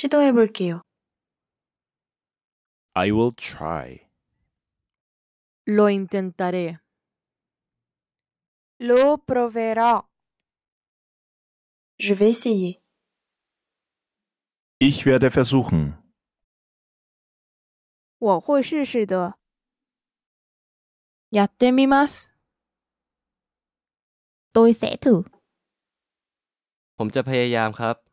시도해 볼게요. I will try. Lo intentaré. Lo proverò. Je vais essayer. Ich werde versuchen. 我会试试的。やってみます。Tôi sẽ thử. ผมจะพยายามครับ